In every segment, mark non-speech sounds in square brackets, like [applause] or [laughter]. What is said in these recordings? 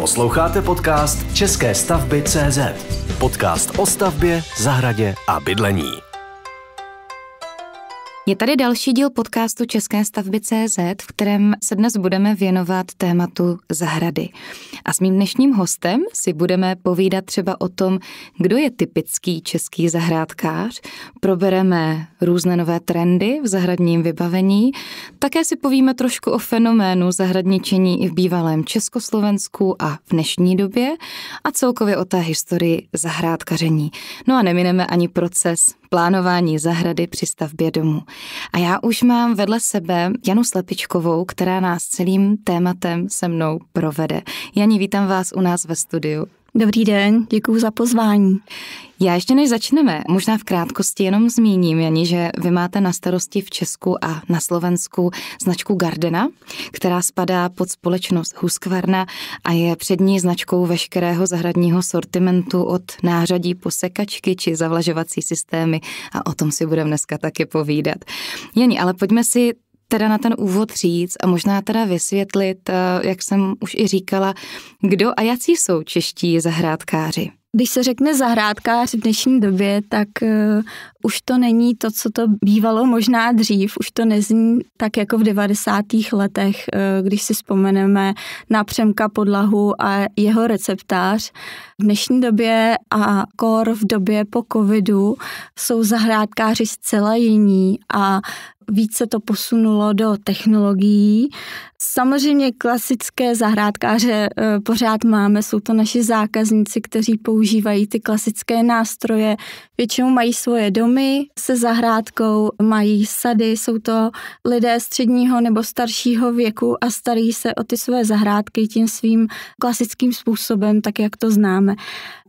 Posloucháte podcast České stavby CZ. Podcast o stavbě, zahradě a bydlení. Je tady další díl podcastu České stavby CZ, v kterém se dnes budeme věnovat tématu zahrady. A s mým dnešním hostem si budeme povídat třeba o tom, kdo je typický český zahrádkář, probereme různé nové trendy v zahradním vybavení, také si povíme trošku o fenoménu zahradničení i v bývalém Československu a v dnešní době a celkově o té historii zahrádkaření. No a nemineme ani proces plánování zahrady při stavbě domu. A já už mám vedle sebe Janu Slepičkovou, která nás celým tématem se mnou provede. Jani, vítám vás u nás ve studiu. Dobrý den, děkuji za pozvání. Já ještě než začneme, možná v krátkosti jenom zmíním, Jani, že vy máte na starosti v Česku a na Slovensku značku Gardena, která spadá pod společnost Husqvarna a je přední značkou veškerého zahradního sortimentu od nářadí po sekačky či zavlažovací systémy a o tom si budeme dneska taky povídat. Jani, ale pojďme si teda na ten úvod říct a možná teda vysvětlit, eh, jak jsem už i říkala, kdo a jací jsou čeští zahrádkáři? Když se řekne zahrádkář v dnešní době, tak uh, už to není to, co to bývalo možná dřív, už to nezní tak jako v 90. letech, uh, když si vzpomeneme na Přemka Podlahu a jeho receptář. V dnešní době a kor v době po covidu jsou zahrádkáři zcela jiní a Víc se to posunulo do technologií. Samozřejmě klasické zahrádkáře eh, pořád máme, jsou to naši zákazníci, kteří používají ty klasické nástroje. Většinou mají svoje domy se zahrádkou, mají sady, jsou to lidé středního nebo staršího věku a starí se o ty své zahrádky tím svým klasickým způsobem, tak jak to známe.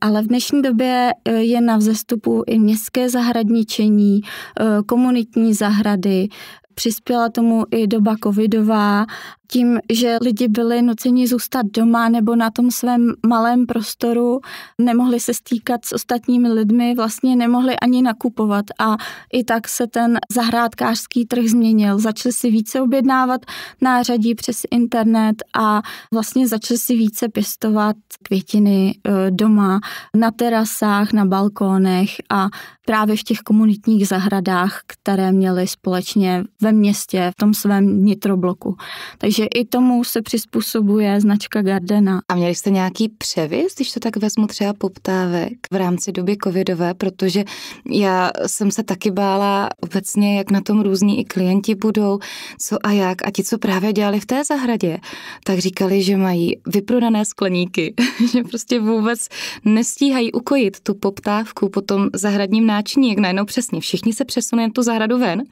Ale v dnešní době eh, je na vzestupu i městské zahradničení, eh, komunitní zahrady, Přispěla tomu i doba covidová tím, že lidi byli nuceni zůstat doma nebo na tom svém malém prostoru, nemohli se stýkat s ostatními lidmi, vlastně nemohli ani nakupovat a i tak se ten zahrádkářský trh změnil. Začali si více objednávat nářadí přes internet a vlastně začali si více pěstovat květiny eh, doma, na terasách, na balkónech a právě v těch komunitních zahradách, které měli společně ve městě, v tom svém nitrobloku. Takže takže i tomu se přizpůsobuje značka Gardena. A měli jste nějaký převis, když to tak vezmu třeba poptávek v rámci doby covidové, protože já jsem se taky bála obecně, jak na tom různí i klienti budou, co a jak. A ti, co právě dělali v té zahradě, tak říkali, že mají vyprodané skleníky, [laughs] že prostě vůbec nestíhají ukojit tu poptávku po tom zahradním náčiní, jak najednou přesně všichni se přesunou tu zahradu ven,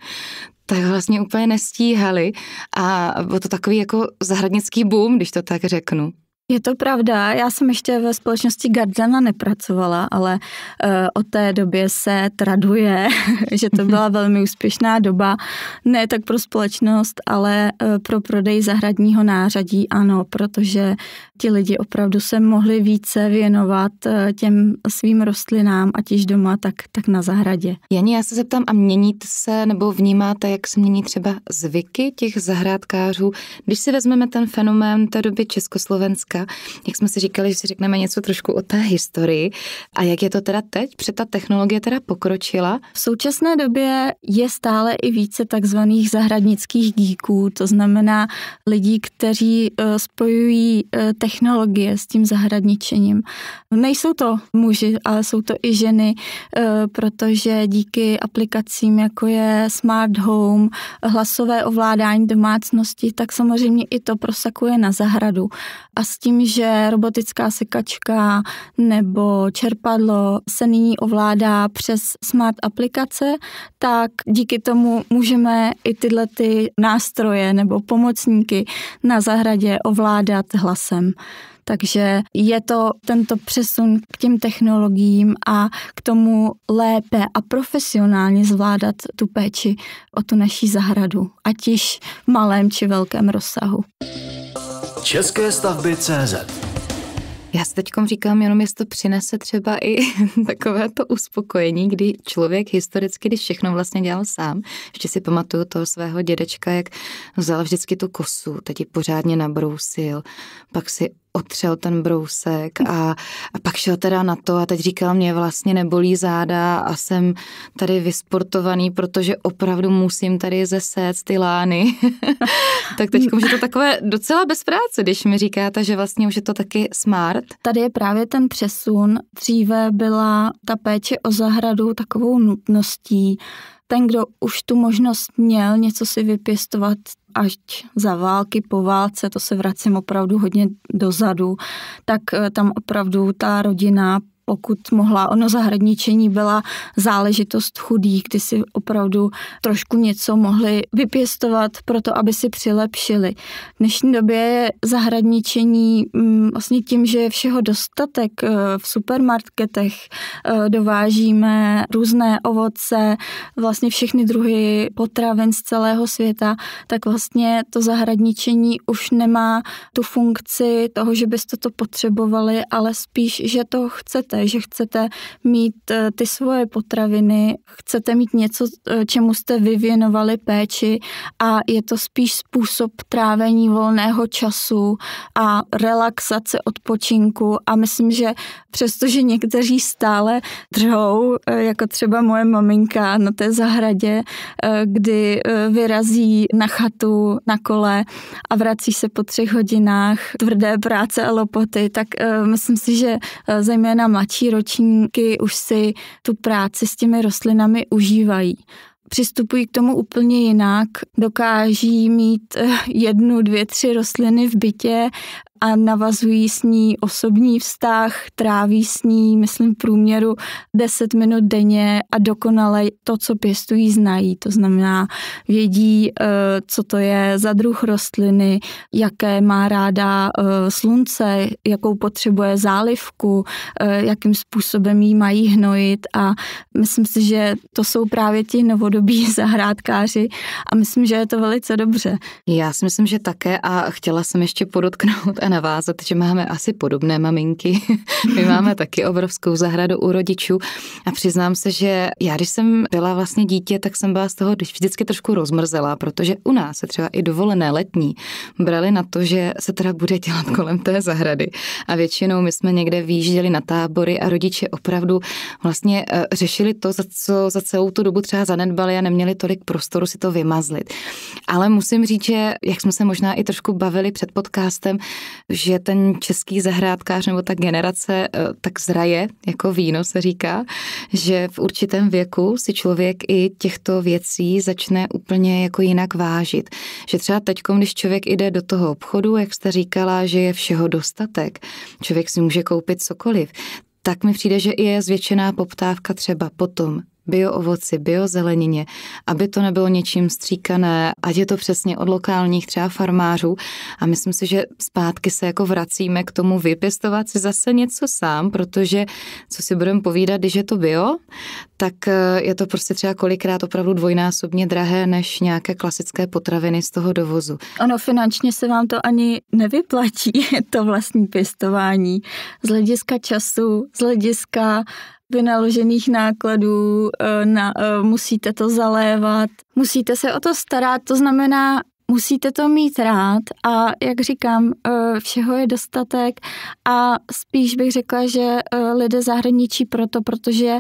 tak vlastně úplně nestíhali a bylo to takový jako zahradnický boom, když to tak řeknu. Je to pravda, já jsem ještě ve společnosti Gardena nepracovala, ale uh, eh, o té době se traduje, [laughs] že to byla mhm. velmi úspěšná doba, ne tak pro společnost, ale uh, pro prodej zahradního nářadí, ano, protože ti lidi opravdu se mohli více věnovat uh, těm svým rostlinám, ať již doma, tak, tak na zahradě. Janí, já se zeptám, a měníte se nebo vnímáte, jak se mění třeba zvyky těch zahrádkářů, když si vezmeme ten fenomén té doby Československa, dneska, jak jsme si říkali, že si řekneme něco trošku o té historii a jak je to teda teď, protože ta technologie teda pokročila. V současné době je stále i více takzvaných zahradnických geeků, to znamená lidí, kteří eh, spojují eh, technologie s tím zahradničením. Nejsou to muži, ale jsou to i ženy, eh, protože díky aplikacím, jako je Smart Home, hlasové ovládání domácnosti, tak samozřejmě i to prosakuje na zahradu. A s tím tím, že robotická sekačka nebo čerpadlo se nyní ovládá přes smart aplikace, tak díky tomu můžeme i tyhle ty nástroje nebo pomocníky na zahradě ovládat hlasem. Takže je to tento přesun k těm technologiím a k tomu lépe a profesionálně zvládat tu péči o tu naší zahradu, ať již v malém či velkém rozsahu. České stavby CZ já si teď říkám, jenom jestli to přinese třeba i [laughs] takové to uspokojení, kdy člověk historicky, když všechno vlastně dělal sám, ještě si pamatuju toho svého dědečka, jak vzal vždycky tu kosu, teď ji pořádně nabrousil, pak si otřel ten brousek a, a pak šel teda na to a teď říkal, mě vlastně nebolí záda a jsem tady vysportovaný, protože opravdu musím tady zesét ty lány. [laughs] tak teď už je to takové docela bez práce, když mi říkáte, že vlastně už je to taky smart. Tady je právě ten přesun. Dříve byla ta péče o zahradu takovou nutností, ten, kdo už tu možnost měl něco si vypěstovat, až za války, po válce, to se vracím opravdu hodně dozadu, tak eh, tam opravdu ta rodina pokud mohla. Ono zahradničení byla záležitost chudých, kdy si opravdu trošku něco mohli vypěstovat pro to, aby si přilepšili. V dnešní době je zahradničení mm, vlastně tím, že je všeho dostatek eh, v supermarketech, eh, dovážíme různé ovoce, vlastně všechny druhy potravin z celého světa, tak vlastně to zahradničení už nemá tu funkci toho, že byste to potřebovali, ale spíš, že to chcete chcete, eh, že chcete mít eh, ty svoje potraviny, chcete mít něco, eh, čemu jste vyvěnovali péči a je to spíš způsob trávení volného času a relaxace odpočinku a myslím, že přestože někteří stále držou, jako třeba moje maminka na té zahradě, kdy vyrazí na chatu na kole a vrací se po třech hodinách tvrdé práce a lopoty, tak myslím si, že zejména mladší mladší ročníky už si tu práci s těmi rostlinami užívají přistupují k tomu úplně jinak, dokáží mít eh, jednu, dvě, tři rostliny v bytě, a navazují s ní osobní vztah, tráví s ní, myslím, v průměru 10 minut denně a dokonale to, co pěstují, znají. To znamená, vědí, eh, co to je za druh rostliny, jaké má ráda eh, slunce, jakou potřebuje zálivku, eh, jakým způsobem jí mají hnojit a myslím si, že to jsou právě ti novodobí [laughs] zahrádkáři a myslím, že je to velice dobře. Já si myslím, že také a chtěla jsem ještě podotknout, navázat, že máme asi podobné maminky. [laughs] My máme taky obrovskou zahradu u rodičů a přiznám se, že já, když jsem byla vlastně dítě, tak jsem byla z toho vždycky trošku rozmrzela, protože u nás se třeba i dovolené letní brali na to, že se teda bude dělat kolem té zahrady. A většinou my jsme někde výjížděli na tábory a rodiče opravdu vlastně eh, řešili to, za co za celou tu dobu třeba zanedbali a neměli tolik prostoru si to vymazlit. Ale musím říct, že jak jsme se možná i trošku bavili před podcastem, že ten český zahrádkář nebo ta generace eh, tak zraje, jako víno se říká, že v určitém věku si člověk i těchto věcí začne úplně jako jinak vážit. Že třeba teď, když člověk jde do toho obchodu, jak jste říkala, že je všeho dostatek, člověk si může koupit cokoliv, tak mi přijde, že je zvětšená poptávka třeba potom bioovoci, biozelenině, aby to nebylo něčím stříkané, ať je to přesně od lokálních třeba farmářů. A myslím si, že zpátky se jako vracíme k tomu vypěstovat si zase něco sám, protože co si budeme povídat, když je to bio, tak eh, je to prostě třeba kolikrát opravdu dvojnásobně drahé než nějaké klasické potraviny z toho dovozu. Ono finančně se vám to ani nevyplatí, [laughs] to vlastní pěstování. Z hlediska času, z hlediska vynaložených nákladů, eh, na, eh, musíte to zalévat, musíte se o to starat, to znamená, musíte to mít rád a jak říkám, eh, všeho je dostatek a spíš bych řekla, že lidé zahraničí proto, protože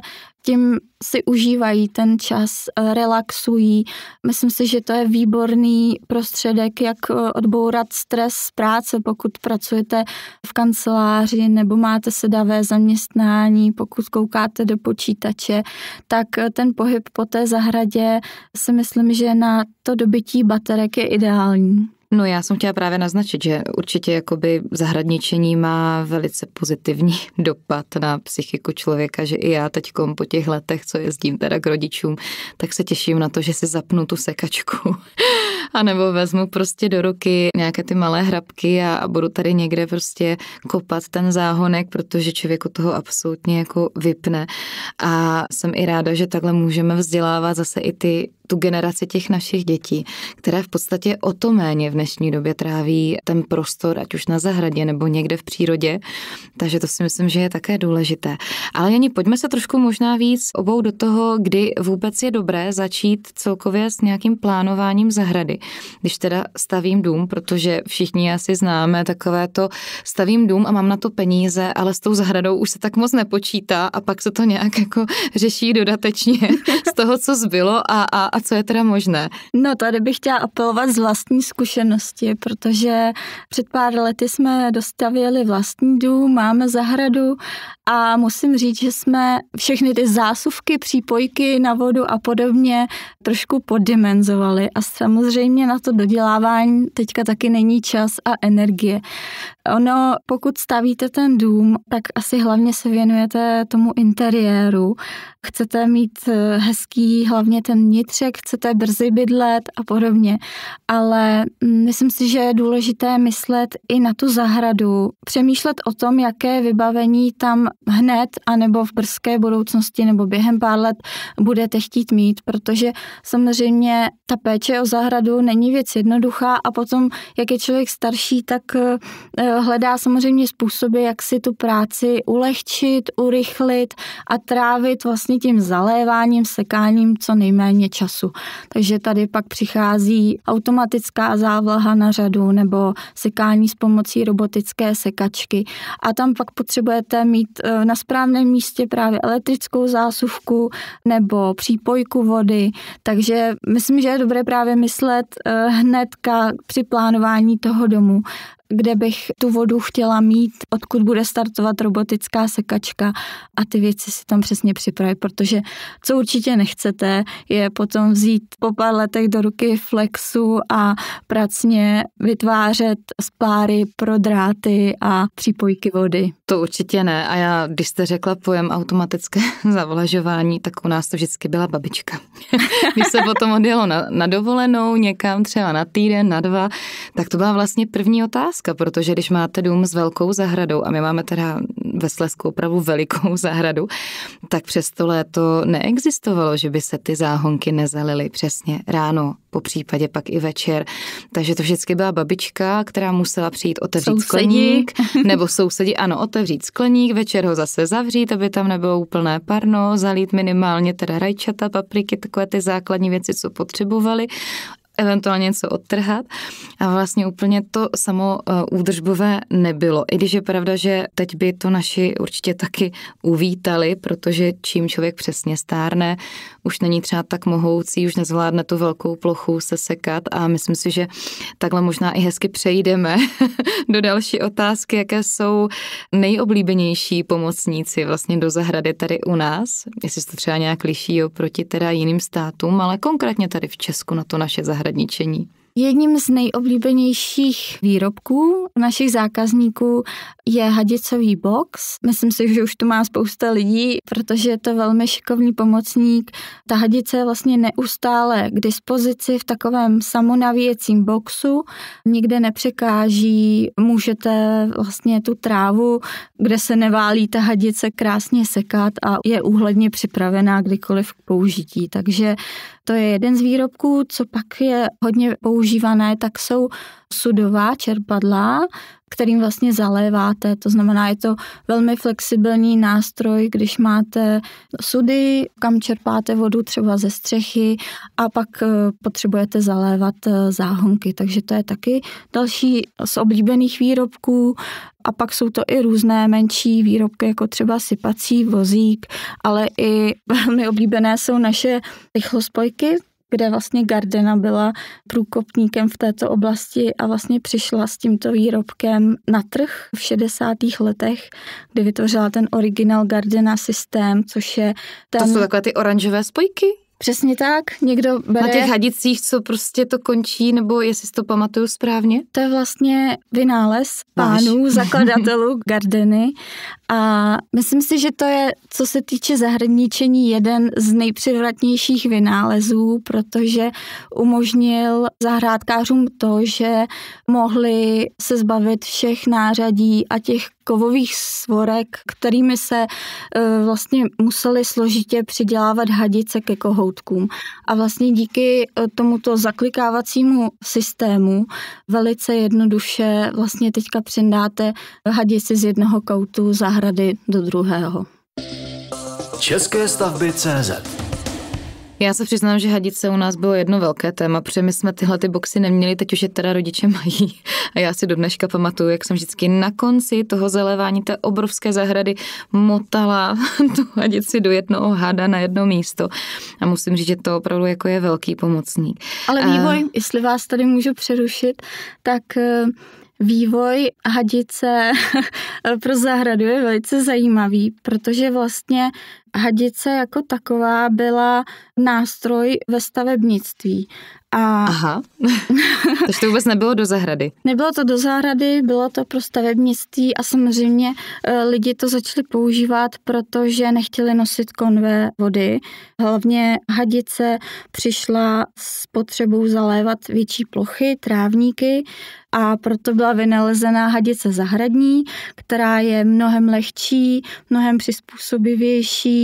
tím si užívají ten čas, eh, relaxují. Myslím si, že to je výborný prostředek, jak eh, odbourat stres z práce, pokud pracujete v kanceláři nebo máte sedavé zaměstnání, pokud koukáte do počítače, tak eh, ten pohyb po té zahradě si myslím, že na to dobytí baterek je ideální. No já jsem chtěla právě naznačit, že určitě jakoby zahradničení má velice pozitivní [laughs] dopad na psychiku člověka, že i já teď po těch letech, co jezdím teda k rodičům, tak se těším na to, že si zapnu tu sekačku [laughs] A nebo vezmu prostě do ruky nějaké ty malé hrabky a, a budu tady někde prostě kopat ten záhonek, protože člověku toho absolutně jako vypne. A jsem i ráda, že takhle můžeme vzdělávat zase i ty tu generaci těch našich dětí, které v podstatě o to méně v dnešní době tráví ten prostor, ať už na zahradě nebo někde v přírodě. Takže to si myslím, že je také důležité. Ale Janí, pojďme se trošku možná víc obou do toho, kdy vůbec je dobré začít celkově s nějakým plánováním zahrady když teda stavím dům, protože všichni asi známe takové to, stavím dům a mám na to peníze, ale s tou zahradou už se tak moc nepočítá a pak se to nějak jako řeší dodatečně [laughs] z toho, co zbylo a, a, a co je teda možné. No tady bych chtěla apelovat z vlastní zkušenosti, protože před pár lety jsme dostavili vlastní dům, máme zahradu a musím říct, že jsme všechny ty zásuvky, přípojky na vodu a podobně trošku poddimenzovali a samozřejmě samozřejmě na to dodělávání teďka taky není čas a energie. Ono, pokud stavíte ten dům, tak asi hlavně se věnujete tomu interiéru chcete mít eh, hezký hlavně ten nitřek, chcete brzy bydlet a podobně. Ale mm, myslím si, že je důležité myslet i na tu zahradu, přemýšlet o tom, jaké vybavení tam hned anebo v brzké budoucnosti nebo během pár let budete chtít mít, protože samozřejmě ta péče o zahradu není věc jednoduchá a potom, jak je člověk starší, tak eh, hledá samozřejmě způsoby, jak si tu práci ulehčit, urychlit a trávit vlastně vlastně tím zaléváním, sekáním co nejméně času. Takže tady pak přichází automatická závlaha na řadu nebo sekání s pomocí robotické sekačky. A tam pak potřebujete mít e, na správném místě právě elektrickou zásuvku nebo přípojku vody. Takže myslím, že je dobré právě myslet e, hnedka při plánování toho domu kde bych tu vodu chtěla mít, odkud bude startovat robotická sekačka a ty věci si tam přesně připravit, protože co určitě nechcete, je potom vzít po pár letech do ruky flexu a pracně vytvářet spáry pro dráty a přípojky vody. To určitě ne a já, když jste řekla pojem automatické [laughs] zavlažování, tak u nás to vždycky byla babička. [laughs] když se potom odjelo na, na dovolenou někam třeba na týden, na dva, tak to byla vlastně první otázka otázka, protože když máte dům s velkou zahradou, a my máme teda ve Slezsku opravdu velikou [laughs] zahradu, tak přes to léto neexistovalo, že by se ty záhonky nezalily přesně ráno, po případě pak i večer. Takže to vždycky byla babička, která musela přijít otevřít sousedí. skleník, [laughs] nebo sousedí, ano, otevřít skleník, večer ho zase zavřít, aby tam nebylo úplné parno, zalít minimálně teda rajčata, papriky, takové ty základní věci, co potřebovali eventuálně něco odtrhat. A vlastně úplně to samo eh, údržbové nebylo. I když je pravda, že teď by to naši určitě taky uvítali, protože čím člověk přesně stárne, už není třeba tak mohoucí, už nezvládne tu velkou plochu sesekat a myslím si, že takhle možná i hezky přejdeme [laughs] do další otázky, jaké jsou nejoblíbenější pomocníci vlastně do zahrady tady u nás, jestli se to třeba nějak liší oproti teda jiným státům, ale konkrétně tady v Česku na to naše zahradničení. Jedním z nejoblíbenějších výrobků našich zákazníků je hadicový box. Myslím si, že už tu má spousta lidí, protože je to velmi šikovný pomocník. Ta hadice je vlastně neustále k dispozici v takovém samonavíjecím boxu. Nikde nepřekáží, můžete vlastně tu trávu, kde se neválí ta hadice, krásně sekat a je úhledně připravená kdykoliv k použití. Takže to je jeden z výrobků, co pak je hodně používané, tak jsou sudová čerpadla, kterým vlastně zaléváte. To znamená, je to velmi flexibilní nástroj, když máte sudy, kam čerpáte vodu třeba ze střechy a pak eh, potřebujete zalévat eh, záhonky. Takže to je taky další z oblíbených výrobků. A pak jsou to i různé menší výrobky, jako třeba sypací vozík, ale i [laughs] velmi oblíbené jsou naše rychlospojky, kde vlastně Gardena byla průkopníkem v této oblasti a vlastně přišla s tímto výrobkem na trh v 60. letech, kdy vytvořila ten originál Gardena systém, což je ten... To jsou takové ty oranžové spojky? Přesně tak, někdo bere... Na těch hadicích, co prostě to končí, nebo jestli si to pamatuju správně? To je vlastně vynález pánů, Váž. [laughs] zakladatelů Gardeny a myslím si, že to je, co se týče zahradničení, jeden z nejpřivratnějších vynálezů, protože umožnil zahrádkářům to, že mohli se zbavit všech nářadí a těch kovových svorek, kterými se e, vlastně museli složitě přidělávat hadice ke kohoutkům. A vlastně díky e, tomuto zaklikávacímu systému velice jednoduše vlastně teďka přendáte hadici z jednoho koutu zahrady do druhého. České stavby CZ já se přiznám, že hadice u nás bylo jedno velké téma, protože my jsme tyhle ty boxy neměli, teď už je teda rodiče mají. A já si do dneška pamatuju, jak jsem vždycky na konci toho zalévání té obrovské zahrady motala [laughs] tu hadici do jednoho hada na jedno místo. A musím říct, že to opravdu jako je velký pomocník. Ale vývoj, a... jestli vás tady můžu přerušit, tak eh, vývoj hadice [laughs] pro zahradu je velice zajímavý, protože vlastně Hadice jako taková byla nástroj ve stavebnictví. A... Aha, [laughs] takže to vůbec nebylo do zahrady. Nebylo to do zahrady, bylo to pro stavebnictví a samozřejmě eh, lidi to začali používat, protože nechtěli nosit konve vody. Hlavně hadice přišla s potřebou zalévat větší plochy, trávníky a proto byla vynalezená hadice zahradní, která je mnohem lehčí, mnohem přizpůsobivější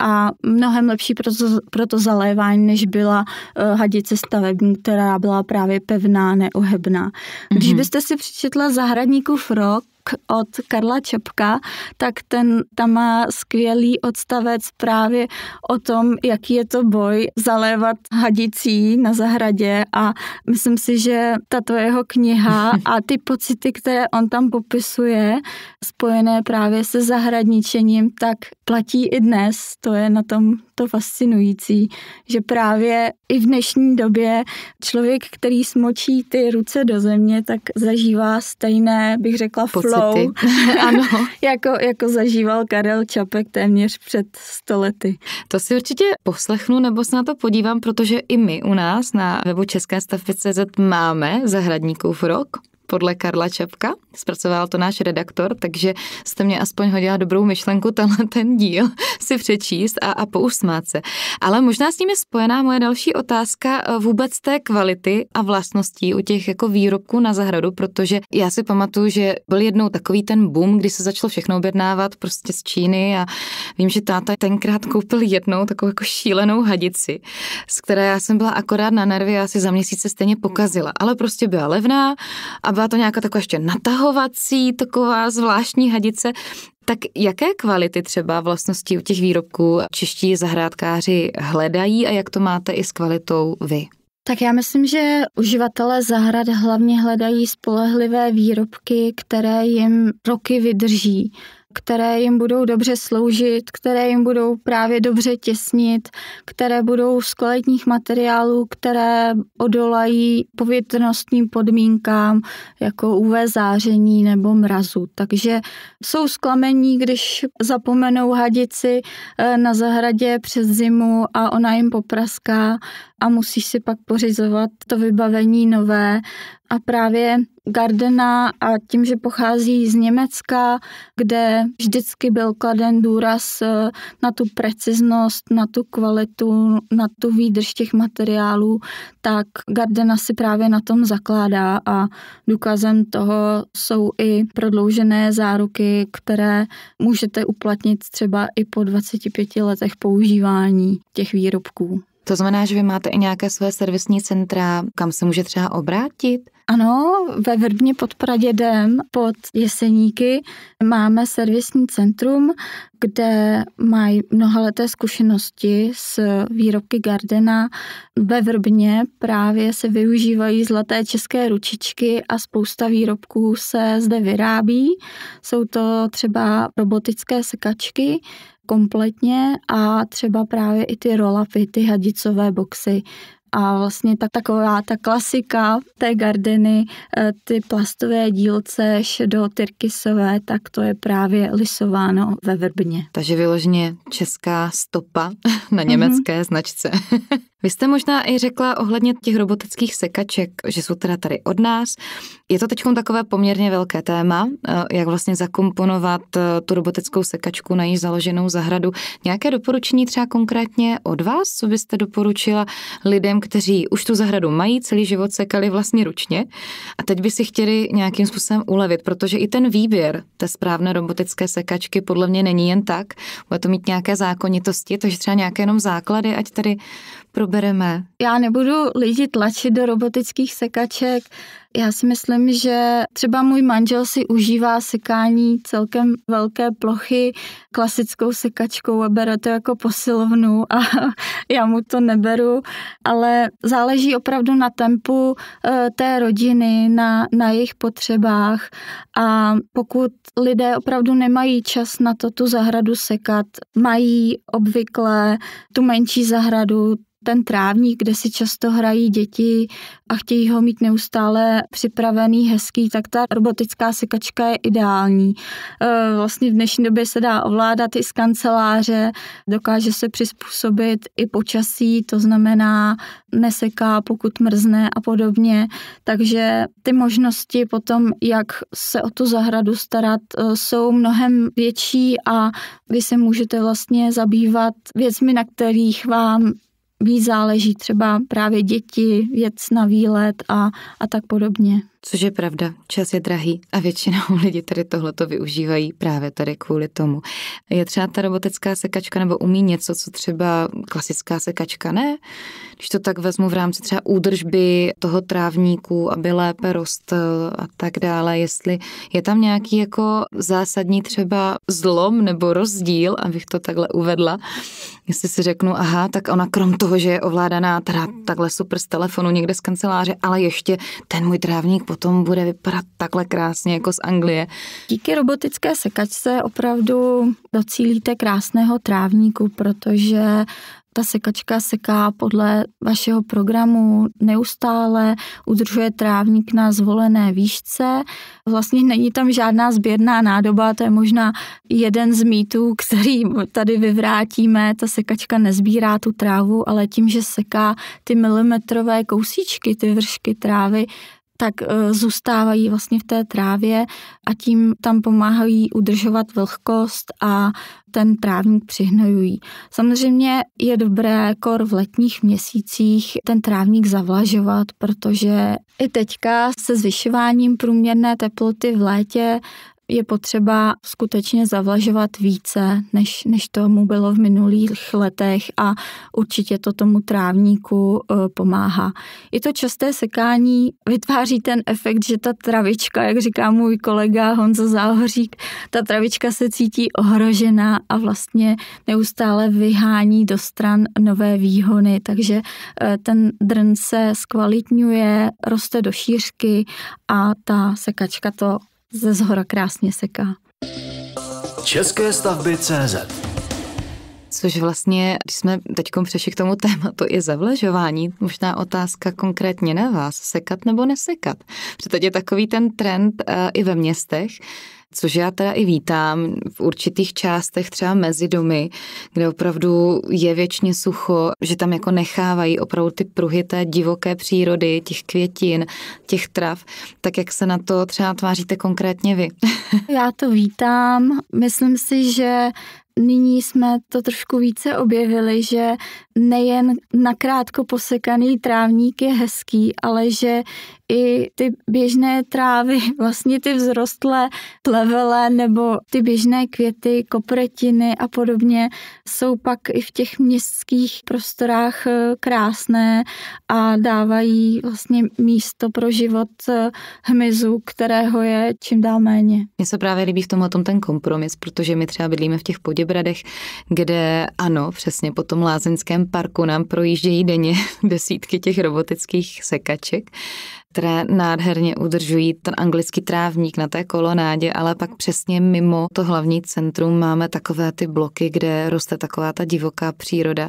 a mnohem lepší pro to, pro to zalévání, než byla uh, hadice stavební, která byla právě pevná, neuhebná. Když mhm. byste si přečetla Zahradníkův rok, od Karla Čapka, tak ten tam má skvělý odstavec právě o tom, jaký je to boj zalévat hadicí na zahradě a myslím si, že tato jeho kniha [laughs] a ty pocity, které on tam popisuje, spojené právě se zahradničením, tak platí i dnes. To je na tom to fascinující, že právě i v dnešní době člověk, který smočí ty ruce do země, tak zažívá stejné, bych řekla, Pocity. flow, [laughs] ano. jako, jako zažíval Karel Čapek téměř před stolety. To si určitě poslechnu nebo se na to podívám, protože i my u nás na webu České CZ máme zahradníkův rok podle Karla Čapka. Zpracoval to náš redaktor, takže jste mě aspoň hodila dobrou myšlenku tenhle ten díl [laughs] si přečíst a, a pousmát se. Ale možná s tím je spojená moje další otázka eh, vůbec té kvality a vlastností u těch jako výrobků na zahradu, protože já si pamatuju, že byl jednou takový ten boom, kdy se začalo všechno objednávat prostě z Číny a vím, že táta tenkrát koupil jednou takovou jako šílenou hadici, z které já jsem byla akorát na nervy a asi za měsíce stejně pokazila, ale prostě byla levná a byla to nějaká taková ještě natahovací, taková zvláštní hadice. Tak jaké kvality třeba vlastnosti u těch výrobků čeští zahrádkáři hledají a jak to máte i s kvalitou vy? Tak já myslím, že uživatelé zahrad hlavně hledají spolehlivé výrobky, které jim roky vydrží které jim budou dobře sloužit, které jim budou právě dobře těsnit, které budou z kvalitních materiálů, které odolají povětrnostním podmínkám, jako UV záření nebo mrazu. Takže jsou sklamení, když zapomenou hadici eh, na zahradě přes zimu a ona jim popraská a musí si pak pořizovat to vybavení nové. A právě Gardena a tím, že pochází z Německa, kde vždycky byl kladen důraz eh, na tu preciznost, na tu kvalitu, na tu výdrž těch materiálů, tak Gardena si právě na tom zakládá a důkazem toho jsou i prodloužené záruky, které můžete uplatnit třeba i po 25 letech používání těch výrobků. To znamená, že vy máte i nějaké své servisní centra, kam se může třeba obrátit? Ano, ve Vrbně pod Pradědem, pod Jeseníky, máme servisní centrum, kde mají mnohaleté zkušenosti s výrobky Gardena. Ve Vrbně právě se využívají zlaté české ručičky a spousta výrobků se zde vyrábí. Jsou to třeba robotické sekačky, kompletně a třeba právě i ty rolapy, ty hadicové boxy a vlastně tak, taková ta klasika té gardeny, eh, ty plastové dílce tyrkysové, tak to je právě lisováno ve Vrbně. Takže vyloženě česká stopa [laughs] na mhm. německé mm-hmm. značce. [laughs] Vy jste možná i řekla ohledně těch robotických sekaček, že jsou teda tady od nás. Je to teď takové poměrně velké téma, eh, jak vlastně zakomponovat eh, tu robotickou sekačku na její založenou zahradu. Nějaké doporučení třeba konkrétně od vás, co byste doporučila lidem, kteří už tu zahradu mají, celý život sekali vlastně ručně a teď by si chtěli nějakým způsobem ulevit, protože i ten výběr té správné robotické sekačky podle mě není jen tak. Bude to mít nějaké zákonitosti, takže třeba nějaké jenom základy, ať tady probereme. Já nebudu lidi tlačit do robotických sekaček, já si myslím, že třeba můj manžel si užívá sekání celkem velké plochy klasickou sekačkou a bere to jako posilovnu a [laughs] já mu to neberu, ale záleží opravdu na tempu eh, té rodiny, na, na jejich potřebách a pokud lidé opravdu nemají čas na to tu zahradu sekat, mají obvykle tu menší zahradu, ten trávník, kde si často hrají děti a chtějí ho mít neustále připravený, hezký, tak ta robotická sekačka je ideální. E, vlastně v dnešní době se dá ovládat i z kanceláře, dokáže se přizpůsobit i počasí, to znamená neseká, pokud mrzne a podobně. Takže ty možnosti potom, jak se o tu zahradu starat, e, jsou mnohem větší a vy se můžete vlastně zabývat věcmi, na kterých vám víc záleží třeba právě děti, věc na výlet a, a tak podobně. Což je pravda, čas je drahý a většinou [laughs] lidi tady tohleto využívají právě tady kvůli tomu. Je třeba ta robotická sekačka nebo umí něco, co třeba klasická sekačka ne? Když to tak vezmu v rámci třeba údržby toho trávníku, aby lépe rostl a tak dále, jestli je tam nějaký jako zásadní třeba zlom nebo rozdíl, abych to takhle uvedla, jestli si řeknu, aha, tak ona krom toho, že je ovládaná teda takhle super z telefonu někde z kanceláře, ale ještě ten můj trávník potom bude vypadat takhle krásně jako z Anglie. Díky robotické sekačce opravdu docílíte krásného trávníku, protože ta sekačka seká podle vašeho programu neustále, udržuje trávník na zvolené výšce. Vlastně není tam žádná sběrná nádoba, to je možná jeden z mýtů, který tady vyvrátíme. Ta sekačka nezbírá tu trávu, ale tím, že seká ty milimetrové kousíčky, ty vršky trávy, tak eh, zůstávají vlastně v té trávě a tím tam pomáhají udržovat vlhkost a ten trávník přihnojují. Samozřejmě je dobré kor jako v letních měsících ten trávník zavlažovat, protože i teďka se zvyšováním průměrné teploty v létě je potřeba skutečně zavlažovat více, než, než tomu bylo v minulých letech a určitě to tomu trávníku eh, pomáhá. I to časté sekání vytváří ten efekt, že ta travička, jak říká můj kolega Honza Záhořík, ta travička se cítí ohrožená a vlastně neustále vyhání do stran nové výhony, takže eh, ten drn se zkvalitňuje, roste do šířky a ta sekačka to ze zhora krásně seká. České stavby CZ Což vlastně, když jsme teď přešli k tomu tématu i zavlažování, možná otázka konkrétně na vás, sekat nebo nesekat. Protože teď je takový ten trend uh, i ve městech, což já teda i vítám v určitých částech, třeba mezi domy, kde opravdu je věčně sucho, že tam jako nechávají opravdu ty pruhy té divoké přírody, těch květin, těch trav, tak jak se na to třeba tváříte konkrétně vy? [laughs] já to vítám. Myslím si, že nyní jsme to trošku více objevili, že nejen nakrátko posekaný trávník je hezký, ale že i ty běžné trávy, [laughs] vlastně ty vzrostlé plevele nebo ty běžné květy, kopretiny a podobně jsou pak i v těch městských prostorách eh, krásné a dávají vlastně místo pro život eh, hmyzu, kterého je čím dál méně. Mně se právě líbí v tomhle tom ten kompromis, protože my třeba bydlíme v těch Poděbradech, kde ano, přesně po tom lázeňském parku nám projíždějí denně [laughs] desítky těch robotických sekaček které nádherně udržují ten anglický trávník na té kolonádě, ale pak přesně mimo to hlavní centrum máme takové ty bloky, kde roste taková ta divoká příroda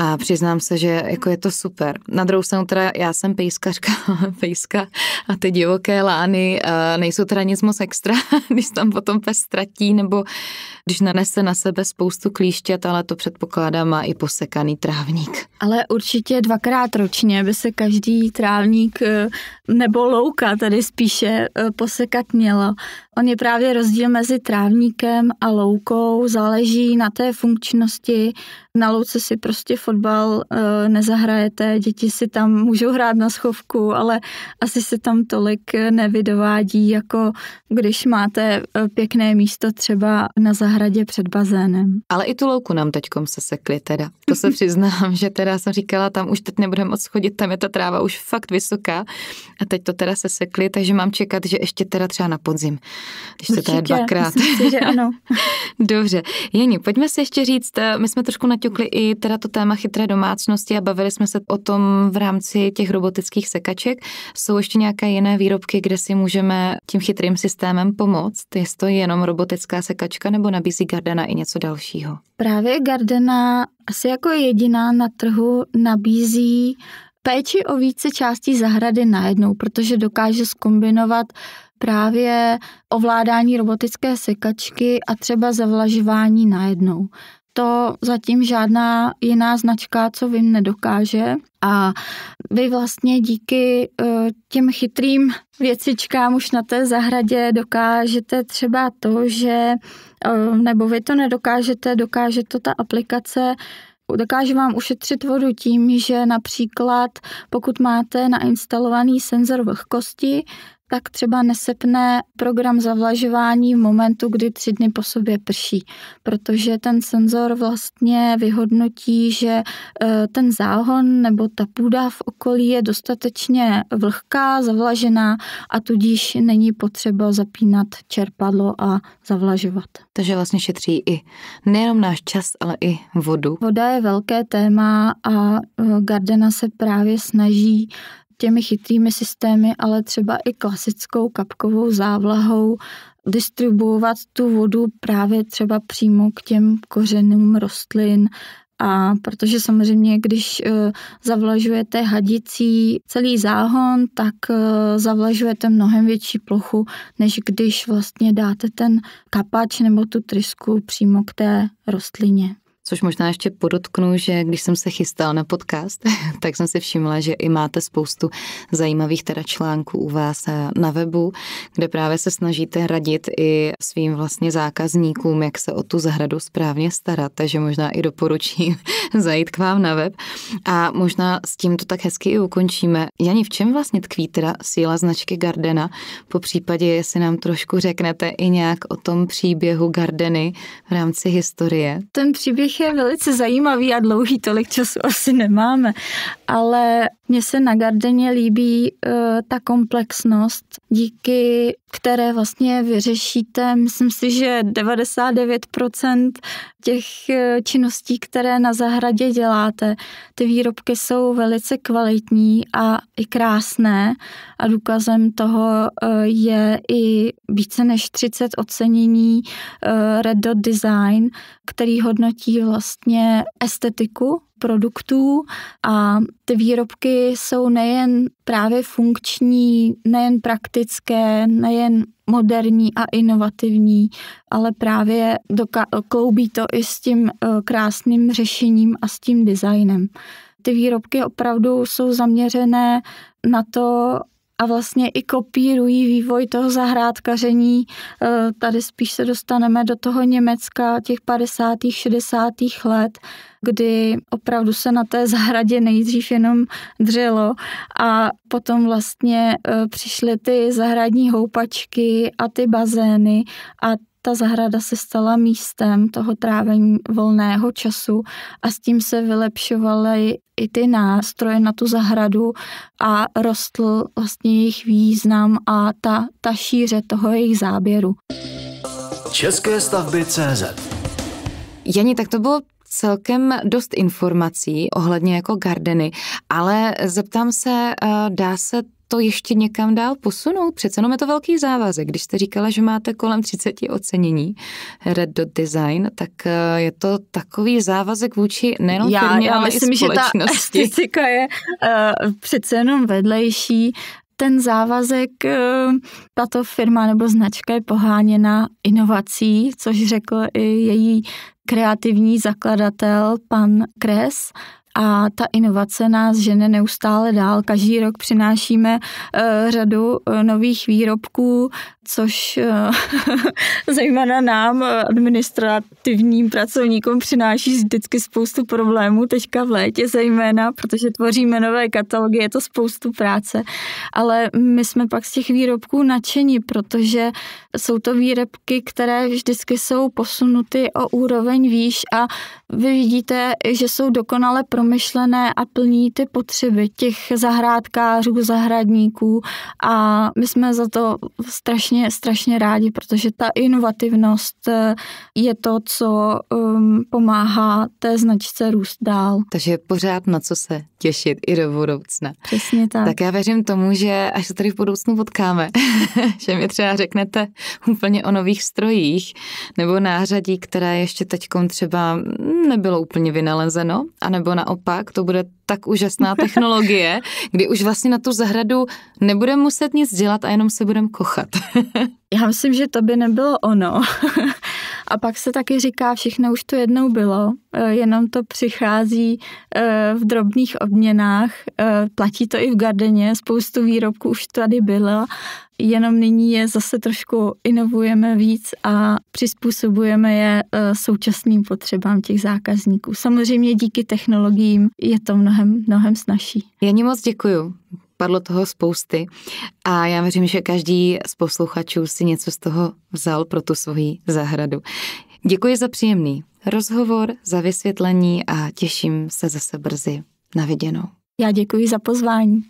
a přiznám se, že jako je to super. Na druhou stranu teda já jsem pejskařka, [laughs] pejska a ty divoké lány nejsou teda nic moc extra, [laughs] když tam potom pes ztratí nebo když nanese na sebe spoustu klíšťat, ale to předpokládám má i posekaný trávník. Ale určitě dvakrát ročně by se každý trávník e, nebo louka tady spíše e, posekat mělo. On je právě rozdíl mezi trávníkem a loukou, záleží na té funkčnosti na louce si prostě fotbal eh, nezahrajete, děti si tam můžou hrát na schovku, ale asi se tam tolik eh, nevydovádí, jako když máte eh, pěkné místo třeba na zahradě před bazénem. Ale i tu louku nám teďkom se sekli teda to se přiznám, že teda jsem říkala, tam už teď nebudeme moc chodit, tam je ta tráva už fakt vysoká a teď to teda se sekli, takže mám čekat, že ještě teda třeba na podzim, když se to je dvakrát. Myslím si, že ano. [laughs] Dobře. Jeni, pojďme si ještě říct, eh, my jsme trošku naťukli i teda to téma chytré domácnosti a bavili jsme se o tom v rámci těch robotických sekaček. Jsou ještě nějaké jiné výrobky, kde si můžeme tím chytrým systémem pomoct? Je to jenom robotická sekačka nebo nabízí Gardena i něco dalšího? Právě Gardena asi jako jediná na trhu nabízí péči o více částí zahrady najednou, protože dokáže skombinovat právě ovládání robotické sekačky a třeba zavlažování najednou to zatím žádná jiná značka, co vím, nedokáže. A vy vlastně díky eh, těm chytrým věcičkám už na té zahradě dokážete třeba to, že, eh, nebo vy to nedokážete, dokáže to ta aplikace dokáže vám ušetřit vodu tím, že například pokud máte nainstalovaný senzor vlhkosti, tak třeba nesepne program zavlažování v momentu, kdy tři dny po sobě prší, protože ten senzor vlastně vyhodnotí, že eh, ten záhon nebo ta půda v okolí je dostatečně vlhká, zavlažená a tudíž není potřeba zapínat čerpadlo a zavlažovat. Takže vlastně šetří i nejenom náš čas, ale i vodu. Voda je velké téma a eh, Gardena se právě snaží těmi chytrými systémy, ale třeba i klasickou kapkovou závlahou distribuovat tu vodu právě třeba přímo k těm kořenům rostlin, a protože samozřejmě, když e, zavlažujete hadicí celý záhon, tak e, zavlažujete mnohem větší plochu, než když vlastně dáte ten kapač nebo tu trysku přímo k té rostlině. Což možná ještě podotknu, že když jsem se chystala na podcast, [laughs] tak jsem si všimla, že i máte spoustu zajímavých teda článků u vás na webu, kde právě se snažíte radit i svým vlastně zákazníkům, jak se o tu zahradu správně starat, takže možná i doporučím [laughs] zajít k vám na web. A možná s tím to tak hezky i ukončíme. Jani, v čem vlastně tkví teda síla značky Gardena? Po případě, jestli nám trošku řeknete i nějak o tom příběhu Gardeny v rámci historie. Ten příběh je velice zajímavý a dlouhý, tolik času asi nemáme, ale mně se na Gardeně líbí uh, ta komplexnost, díky které vlastně vyřešíte, myslím si, že 99% těch eh, činností, které na zahradě děláte. Ty výrobky jsou velice kvalitní a i krásné a důkazem toho uh, je i více než 30 ocenění uh, Red Dot Design, který hodnotí vlastně estetiku produktů a ty výrobky jsou nejen právě funkční, nejen praktické, nejen moderní a inovativní, ale právě doka- kloubí to i s tím eh, krásným řešením a s tím designem. Ty výrobky opravdu jsou zaměřené na to, a vlastně i kopírují vývoj toho zahrádkaření. E, tady spíš se dostaneme do toho Německa těch 50. 60. let, kdy opravdu se na té zahradě nejdřív jenom dřelo a potom vlastně e, přišly ty zahradní houpačky a ty bazény a ta zahrada se stala místem toho trávení volného času a s tím se vylepšovaly i ty nástroje na tu zahradu a rostl vlastně jejich význam a ta, ta šíře toho jejich záběru. České stavby CZ Jani, tak to bylo celkem dost informací ohledně jako gardeny, ale zeptám se, eh, dá se to ještě někam dál posunout? Přece jenom je to velký závazek. Když jste říkala, že máte kolem 30 ocenění Red Dot Design, tak eh, je to takový závazek vůči nejenom já, firmě, já ale myslím, i společnosti. že ta je uh, přece jenom vedlejší ten závazek, eh, tato firma nebo značka je poháněna inovací, což řekl i její kreativní zakladatel, pan Kres a ta inovace nás žene neustále dál. Každý rok přinášíme eh, řadu eh, nových výrobků, což eh, [laughs] zejména nám, eh, administrativním pracovníkům, přináší vždycky spoustu problémů, teďka v létě zejména, protože tvoříme nové katalogy, je to spoustu práce, ale my jsme pak z těch výrobků nadšení, protože jsou to výrobky, které vždycky jsou posunuty o úroveň výš a vy vidíte, že jsou dokonale promyšlené a plní ty potřeby těch zahrádkářů, zahradníků a my jsme za to strašně strašně, strašně rádi, protože ta inovativnost eh, je to, co um, pomáhá té značce růst dál. Takže pořád na co se těšit i do budoucna. Přesně tak. Tak já věřím tomu, že až se tady v budoucnu potkáme, [laughs] že mi třeba řeknete úplně o nových strojích nebo nářadí, které ještě teďkom třeba nebylo úplně vynalezeno, anebo naopak to bude tak úžasná technologie, [laughs] kdy už vlastně na tu zahradu nebudeme muset nic dělat a jenom se budeme kochat. Já myslím, že to by nebylo ono. [laughs] A pak se taky říká, všechno už to jednou bylo, e, jenom to přichází e, v drobných odměnách. E, platí to i v Gardeně, spoustu výrobků už tady bylo, jenom nyní je zase trošku inovujeme víc a přizpůsobujeme je současným potřebám těch zákazníků. Samozřejmě díky technologiím je to mnohem, mnohem snažší. Janě moc děkuju padlo toho spousty a já věřím, že každý z posluchačů si něco z toho vzal pro tu svoji zahradu. Děkuji za příjemný rozhovor, za vysvětlení a těším se zase brzy na viděnou. Já děkuji za pozvání.